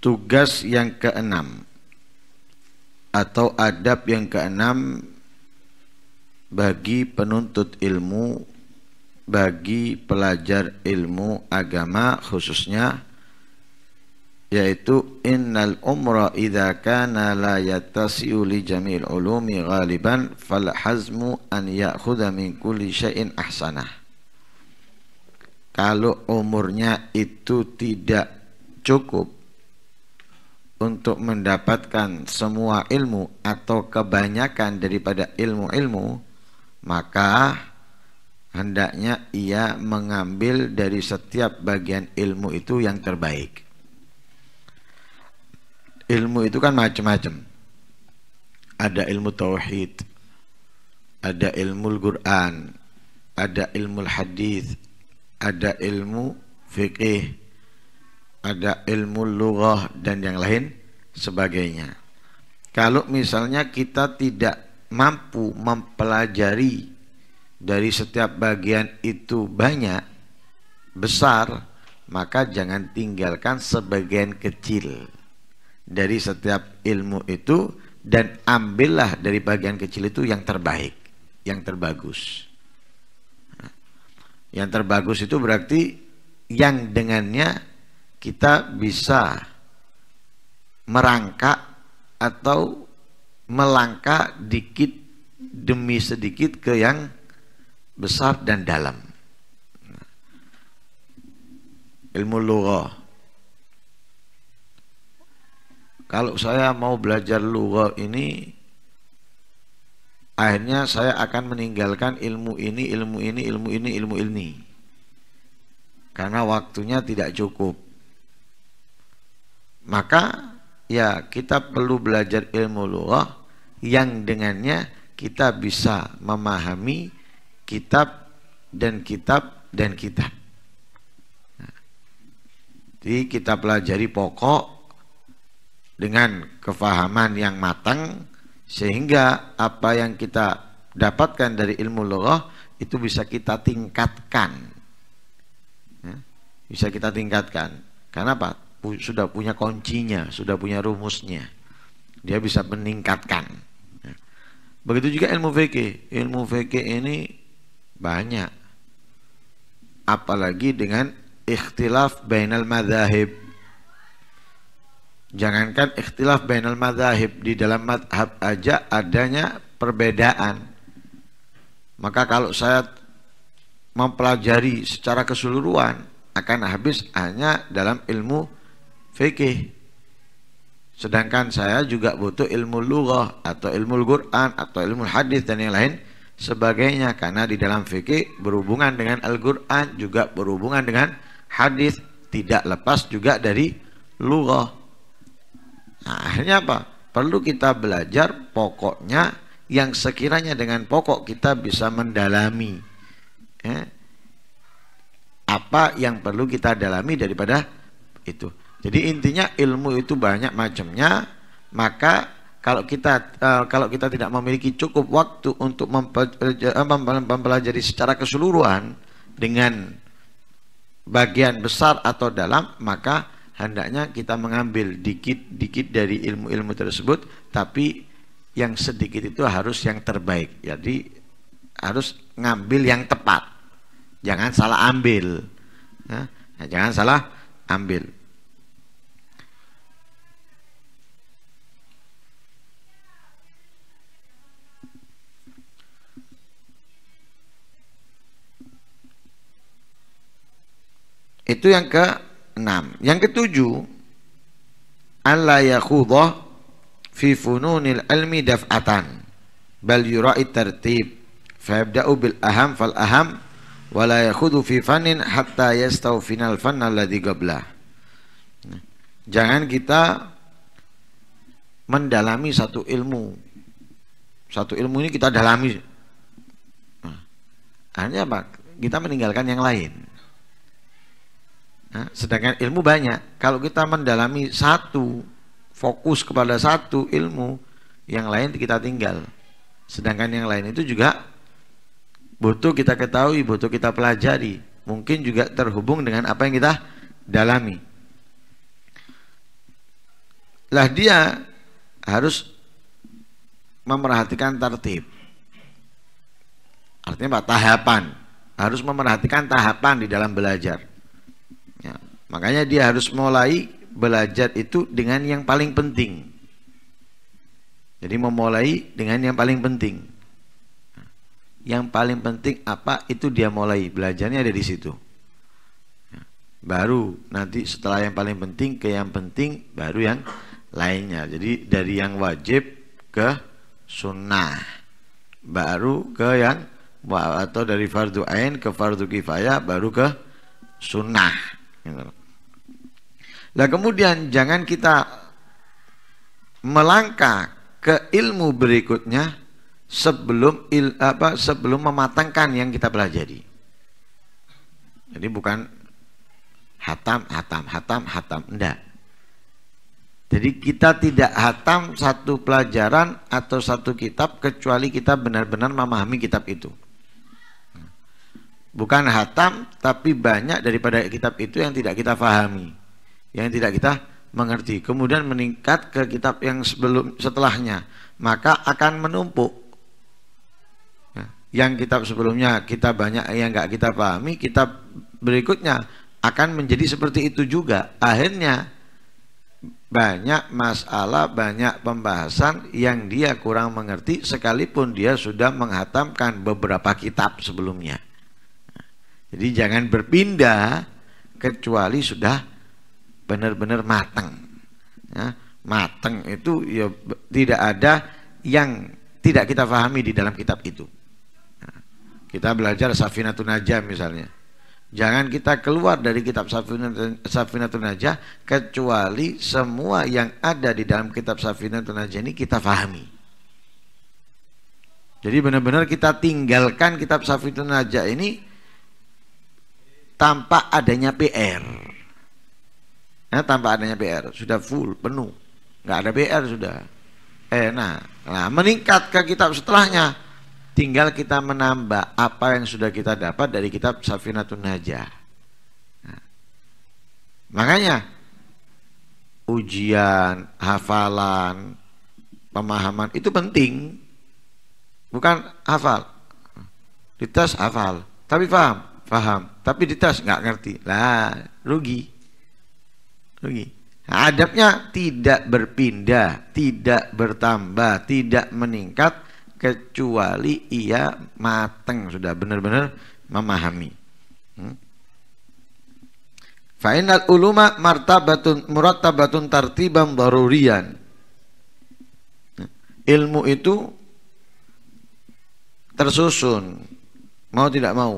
tugas yang keenam atau adab yang keenam bagi penuntut ilmu bagi pelajar ilmu agama khususnya yaitu innal umra idza kana la yattasi'u li jamil ulumi ghaliban fal hazmu an ya'khudha min kulli shay'in ahsana. kalau umurnya itu tidak cukup untuk mendapatkan semua ilmu atau kebanyakan daripada ilmu-ilmu, maka hendaknya ia mengambil dari setiap bagian ilmu itu yang terbaik. Ilmu itu kan macam-macam. Ada ilmu tauhid, ada ilmu Al-Qur'an, ada ilmu hadis, ada ilmu fikih, ada ilmu lughah dan yang lain sebagainya. Kalau misalnya kita tidak mampu mempelajari dari setiap bagian itu banyak besar, maka jangan tinggalkan sebagian kecil dari setiap ilmu itu dan ambillah dari bagian kecil itu yang terbaik, yang terbagus. Yang terbagus itu berarti yang dengannya kita bisa merangkak atau melangkah dikit demi sedikit ke yang besar dan dalam. Ilmu lughah. Kalau saya mau belajar lughah ini akhirnya saya akan meninggalkan ilmu ini, ilmu ini, ilmu ini, ilmu ini. Karena waktunya tidak cukup. Maka ya kita perlu belajar ilmu Allah yang dengannya kita bisa memahami kitab dan kitab dan kita. Nah, jadi kita pelajari pokok dengan kefahaman yang matang sehingga apa yang kita dapatkan dari ilmu Allah itu bisa kita tingkatkan. Ya, bisa kita tingkatkan. Karena apa? sudah punya kuncinya, sudah punya rumusnya. Dia bisa meningkatkan. Ya. Begitu juga ilmu fikih. Ilmu fikih ini banyak. Apalagi dengan ikhtilaf bainal madhahib. Jangankan ikhtilaf bainal madhahib. Di dalam madhab aja adanya perbedaan. Maka kalau saya mempelajari secara keseluruhan akan habis hanya dalam ilmu fikih. Sedangkan saya juga butuh ilmu lughah atau ilmu Al-Qur'an atau ilmu hadis dan yang lain sebagainya karena di dalam fikih berhubungan dengan Al-Qur'an juga berhubungan dengan hadis tidak lepas juga dari lughah. Nah, akhirnya apa? Perlu kita belajar pokoknya yang sekiranya dengan pokok kita bisa mendalami eh, apa yang perlu kita dalami daripada itu. Jadi intinya ilmu itu banyak macamnya, maka kalau kita eh, kalau kita tidak memiliki cukup waktu untuk eh, mempelajari secara keseluruhan dengan bagian besar atau dalam, maka hendaknya kita mengambil dikit-dikit dari ilmu-ilmu tersebut, tapi yang sedikit itu harus yang terbaik. Jadi harus ngambil yang tepat. Jangan salah ambil. Nah, jangan salah ambil. Itu yang ke enam. Yang ketujuh, Allah yakhudah fi fununil ilmi daf'atan bal yura'i tartib fayabda'u bil aham fal aham wa la fi fannin hatta yastawfinal fanna alladhi qablah jangan kita mendalami satu ilmu satu ilmu ini kita dalami nah, akhirnya apa? kita meninggalkan yang lain Nah, sedangkan ilmu banyak. Kalau kita mendalami satu, fokus kepada satu ilmu, yang lain kita tinggal. Sedangkan yang lain itu juga butuh kita ketahui, butuh kita pelajari. Mungkin juga terhubung dengan apa yang kita dalami. Lah dia harus memerhatikan tertib. Artinya apa? Tahapan. Harus memerhatikan tahapan di dalam belajar. Makanya dia harus mulai belajar itu dengan yang paling penting. Jadi memulai dengan yang paling penting. Yang paling penting apa itu dia mulai belajarnya ada di situ. Baru nanti setelah yang paling penting ke yang penting baru yang lainnya. Jadi dari yang wajib ke sunnah baru ke yang atau dari fardu ain ke fardu kifayah baru ke sunnah. Gitu. Lah kemudian jangan kita melangkah ke ilmu berikutnya sebelum il, apa sebelum mematangkan yang kita pelajari. Jadi bukan hatam, hatam, hatam, hatam, enggak. Jadi kita tidak hatam satu pelajaran atau satu kitab kecuali kita benar-benar memahami kitab itu. Bukan hatam tapi banyak daripada kitab itu yang tidak kita fahami yang tidak kita mengerti kemudian meningkat ke kitab yang sebelum setelahnya maka akan menumpuk ya. yang kitab sebelumnya kita banyak yang nggak kita pahami kitab berikutnya akan menjadi seperti itu juga akhirnya banyak masalah banyak pembahasan yang dia kurang mengerti sekalipun dia sudah menghatamkan beberapa kitab sebelumnya jadi jangan berpindah kecuali sudah benar-benar matang. Ya, matang itu ya tidak ada yang tidak kita pahami di dalam kitab itu. Ya, kita belajar Safinatun Najah misalnya. Jangan kita keluar dari kitab Safinatun Najah kecuali semua yang ada di dalam kitab Safinatun Najah ini kita pahami. Jadi benar-benar kita tinggalkan kitab Safinatun Najah ini tanpa adanya PR ya, tanpa adanya BR sudah full penuh nggak ada BR sudah eh nah, nah meningkat ke kitab setelahnya tinggal kita menambah apa yang sudah kita dapat dari kitab Safinatun Najah nah, makanya ujian hafalan pemahaman itu penting bukan hafal dites hafal tapi paham paham tapi dites nggak ngerti lah rugi rugi. Adabnya tidak berpindah, tidak bertambah, tidak meningkat kecuali ia mateng sudah benar-benar memahami. Hmm. Fa'inal uluma martabatun murattabatun tartibam darurian. Ilmu itu tersusun mau tidak mau.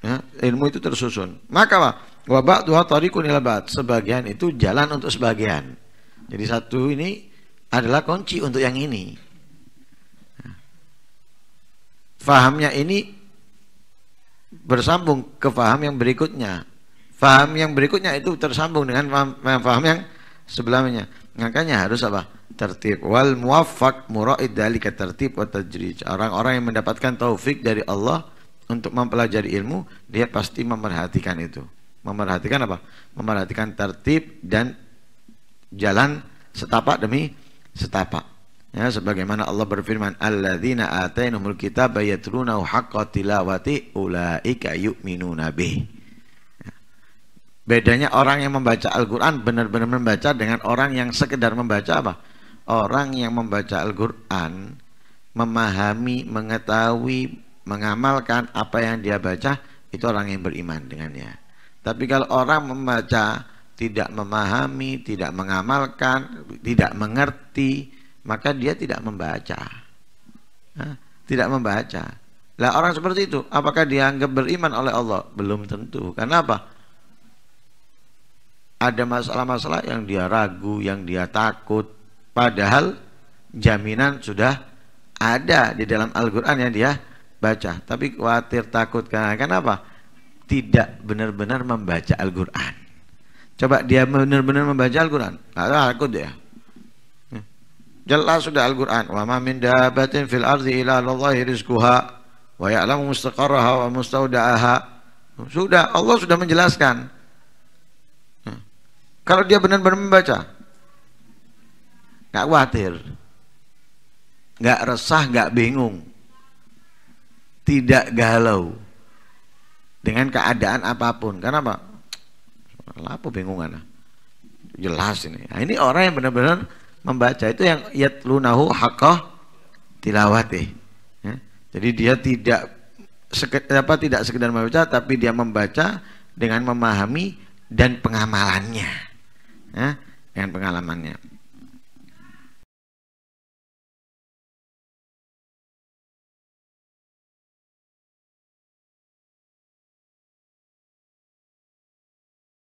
Ya, ilmu itu tersusun. Maka Wabak dua tari ila Sebagian itu jalan untuk sebagian. Jadi satu ini adalah kunci untuk yang ini. Fahamnya ini bersambung ke faham yang berikutnya. Faham yang berikutnya itu tersambung dengan faham, faham yang sebelumnya. Makanya harus apa? Tertib. Wal muafak muraid dalika tertib wa tajrij. Orang-orang yang mendapatkan taufik dari Allah untuk mempelajari ilmu, dia pasti memperhatikan itu memperhatikan apa? memperhatikan tertib dan jalan setapak demi setapak. Ya, sebagaimana Allah berfirman, "Alladzina atainahumul kitab yatlunahu haqqa tilawati ulaika yu'minuna bih." Ya. Bedanya orang yang membaca Al-Qur'an benar-benar membaca dengan orang yang sekedar membaca apa? Orang yang membaca Al-Qur'an memahami, mengetahui, mengamalkan apa yang dia baca itu orang yang beriman dengannya. Tapi kalau orang membaca tidak memahami, tidak mengamalkan, tidak mengerti, maka dia tidak membaca. tidak membaca. Lah orang seperti itu, apakah dianggap beriman oleh Allah? Belum tentu. Karena apa? Ada masalah-masalah yang dia ragu, yang dia takut. Padahal jaminan sudah ada di dalam Al-Quran yang dia baca. Tapi khawatir, takut. Karena, kenapa? tidak benar-benar membaca Al-Quran. Coba dia benar-benar membaca Al-Quran. Ada aku dia. Ya. Jelas sudah Al-Quran. Wa ma min dabatin fil ardi ila lallahi rizkuha. wa ya'lamu mustaqarraha wa mustaudaaha. Sudah Allah sudah menjelaskan. Ya. Kalau dia benar-benar membaca, nggak khawatir, nggak resah, nggak bingung, tidak galau dengan keadaan apapun. karena Apa bingungan? Ah. Jelas ini. Nah, ini orang yang benar-benar membaca itu yang yatlunahu hakoh tilawati. Ya. Jadi dia tidak sekedar, apa tidak sekedar membaca tapi dia membaca dengan memahami dan pengamalannya. Ya, dengan pengalamannya.